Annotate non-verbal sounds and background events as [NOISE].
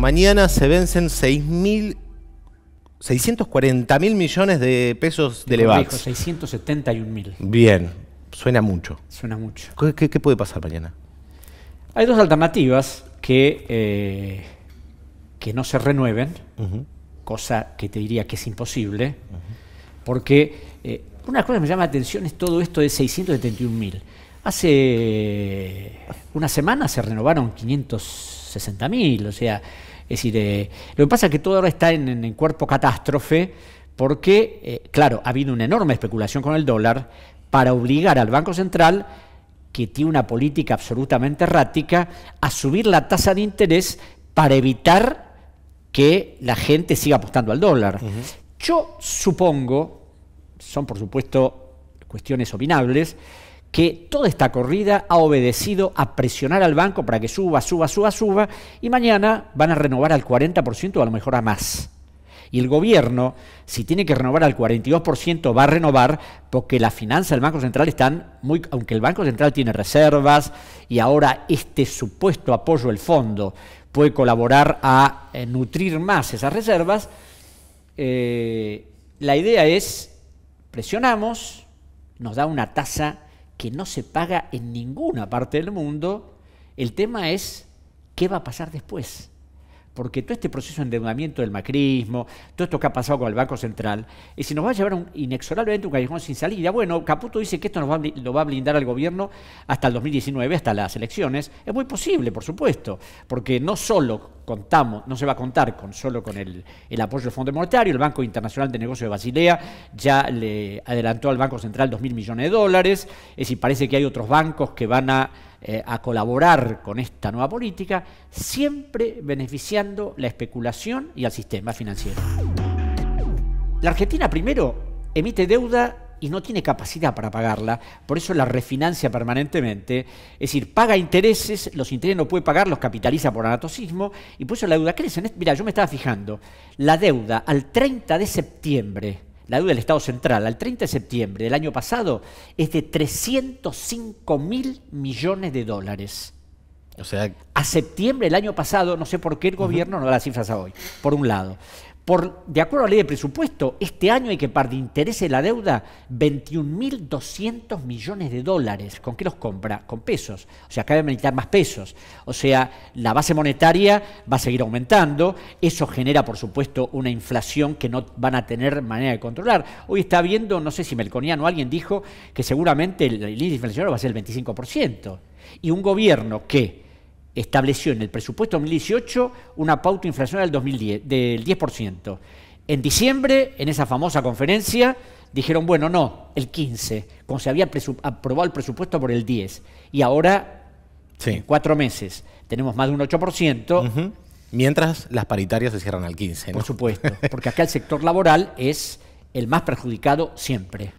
mañana se vencen 6.000 640 mil millones de pesos de Levax. 671 mil. Bien, suena mucho. Suena mucho. ¿Qué, puede pasar mañana? Hay dos alternativas que, eh, que no se renueven, cosa que te diría que es imposible, porque eh, una cosa que me llama la atención es todo esto de 671.000. mil. Hace una semana se renovaron 560.000, mil, o sea, es decir, eh, lo que pasa es que todo ahora está en, cuerpo catástrofe porque, eh, claro, ha habido una enorme especulación con el dólar para obligar al Banco Central que tiene una política absolutamente errática, a subir la tasa de interés para evitar que la gente siga apostando al dólar. Yo supongo, son por supuesto cuestiones opinables, que toda esta corrida ha obedecido a presionar al banco para que suba, suba, suba, suba, y mañana van a renovar al 40% o a lo mejor a más. Y el gobierno, si tiene que renovar al 42%, va a renovar porque la finanza del Banco Central están muy... Aunque el Banco Central tiene reservas y ahora este supuesto apoyo del fondo puede colaborar a eh, nutrir más esas reservas, eh, la idea es, presionamos, nos da una tasa que no se paga en ninguna parte del mundo, el tema es qué va a pasar después. Porque todo este proceso de endeudamiento del macrismo, todo esto que ha pasado con el Banco Central, y eh, si nos va a llevar un, inexorablemente un callejón sin salida. Bueno, Caputo dice que esto nos va, lo va a blindar al gobierno hasta el 2019, hasta las elecciones. Es muy posible, por supuesto, porque no solo contamos, no se va a contar con, solo con el, apoyo del Fondo Monetario, el Banco Internacional de Negocios de Basilea ya le adelantó al Banco Central 2.000 millones de dólares, es decir, parece que hay otros bancos que van a, eh, a colaborar con esta nueva política, siempre beneficiando la especulación y al sistema financiero. La Argentina primero emite deuda y no tiene capacidad para pagarla, por eso la refinancia permanentemente, es decir, paga intereses, los intereses no puede pagar, los capitaliza por anatocismo, y por eso la deuda crece. Mira, yo me estaba fijando, la deuda al 30 de septiembre, la deuda del Estado Central al 30 de septiembre del año pasado es de 305 mil millones de dólares. O sea, a septiembre del año pasado, no sé por qué el gobierno no da las cifras a hoy, por un lado. Por, de acuerdo a la ley de presupuesto, este año hay que pagar de interés de la deuda 21.200 millones de dólares. ¿Con qué los compra? Con pesos. O sea, cabe necesitar más pesos. O sea, la base monetaria va a seguir aumentando. Eso genera, por supuesto, una inflación que no van a tener manera de controlar. Hoy está viendo, no sé si Melconiano o alguien dijo, que seguramente el, el índice inflacionario va a ser el 25%. Y un gobierno que estableció en el presupuesto 2018 una pauta inflacional del, del 10%. En diciembre, en esa famosa conferencia, dijeron, bueno, no, el 15, como se había aprobado el presupuesto por el 10. Y ahora, en cuatro meses, tenemos más de un 8%. Mientras las paritarias se cierran al 15. Por supuesto, [LAUGHS] porque acá el sector laboral es el más perjudicado siempre.